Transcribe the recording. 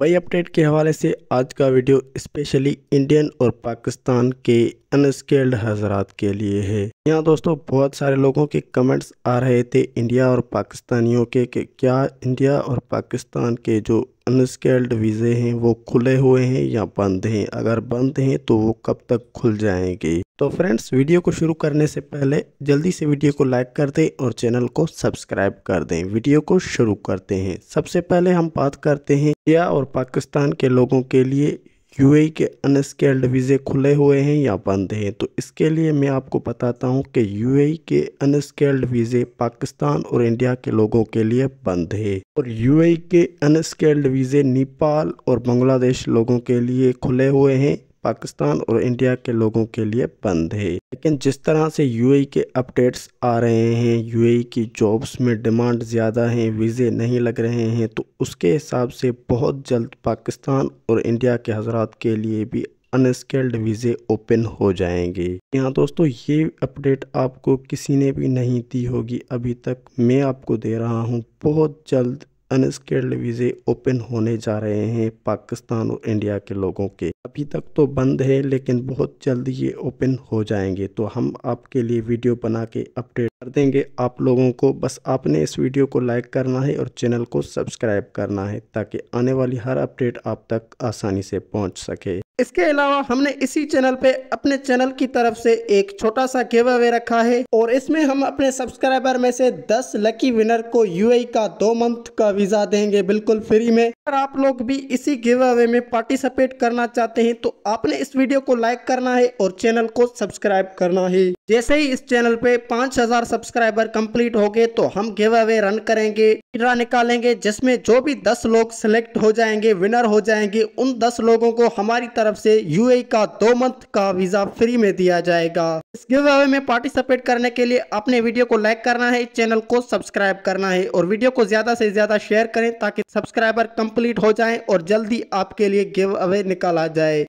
बड़ी अपडेट के हवाले से आज का वीडियो स्पेशली इंडियन और पाकिस्तान के अनस्किल्ड हजरात के लिए है यहाँ दोस्तों बहुत सारे लोगों के कमेंट्स आ रहे थे इंडिया और पाकिस्तानियों के कि क्या इंडिया और पाकिस्तान के जो अनस्केल्ड वीज़े हैं वो खुले हुए हैं या बंद हैं अगर बंद हैं तो वो कब तक खुल जाएंगे तो फ्रेंड्स वीडियो को शुरू करने से पहले जल्दी से वीडियो को लाइक कर दें और चैनल को सब्सक्राइब कर दें वीडियो को शुरू करते हैं सबसे पहले हम बात करते हैं इंडिया और पाकिस्तान के लोगों के लिए यूएई के अनस्केल्ड वीज़े खुले हुए हैं या बंद हैं तो इसके लिए मैं आपको बताता हूं कि यूएई के अनस्केल्ड वीज़े पाकिस्तान और इंडिया के लोगों के लिए बंद है और यूएई के अनस्केल्ड वीज़े नेपाल और बांग्लादेश लोगों के लिए खुले हुए हैं पाकिस्तान और इंडिया के लोगों के लिए बंद है लेकिन जिस तरह से यूएई के अपडेट्स आ रहे हैं यूएई की जॉब्स में डिमांड ज़्यादा है वीज़े नहीं लग रहे हैं तो उसके हिसाब से बहुत जल्द पाकिस्तान और इंडिया के हजरात के लिए भी अनस्किल्ड वीज़े ओपन हो जाएंगे यहाँ दोस्तों ये अपडेट आपको किसी ने भी नहीं दी होगी अभी तक मैं आपको दे रहा हूँ बहुत जल्द अनस्किल्ड वीज़े ओपन होने जा रहे हैं पाकिस्तान और इंडिया के लोगों के अभी तक तो बंद है लेकिन बहुत जल्द ये ओपन हो जाएंगे तो हम आपके लिए वीडियो बना के अपडेट कर देंगे आप लोगों को बस आपने इस वीडियो को लाइक करना है और चैनल को सब्सक्राइब करना है ताकि आने वाली हर अपडेट आप तक आसानी से पहुंच सके इसके अलावा हमने इसी चैनल पे अपने चैनल की तरफ से एक छोटा सा गिव अवे रखा है और इसमें हम अपने सब्सक्राइबर में से 10 लकी विनर को यूएई e का दो मंथ का वीज़ा देंगे बिल्कुल फ्री में अगर आप लोग भी इसी गिव अवे में पार्टिसिपेट करना चाहते हैं तो आपने इस वीडियो को लाइक करना है और चैनल को सब्सक्राइब करना है जैसे ही इस चैनल पे 5000 सब्सक्राइबर कंप्लीट हो गए तो हम गिव अवे रन करेंगे ड्रा निकालेंगे जिसमें जो भी 10 लोग सिलेक्ट हो जाएंगे विनर हो जाएंगे उन 10 लोगों को हमारी तरफ से यूएई का दो मंथ का वीजा फ्री में दिया जाएगा इस गिव अवे में पार्टिसिपेट करने के लिए अपने वीडियो को लाइक करना है चैनल को सब्सक्राइब करना है और वीडियो को ज्यादा से ज्यादा शेयर करें ताकि सब्सक्राइबर कम्प्लीट हो जाए और जल्दी आपके लिए गिव अवे निकाला जाए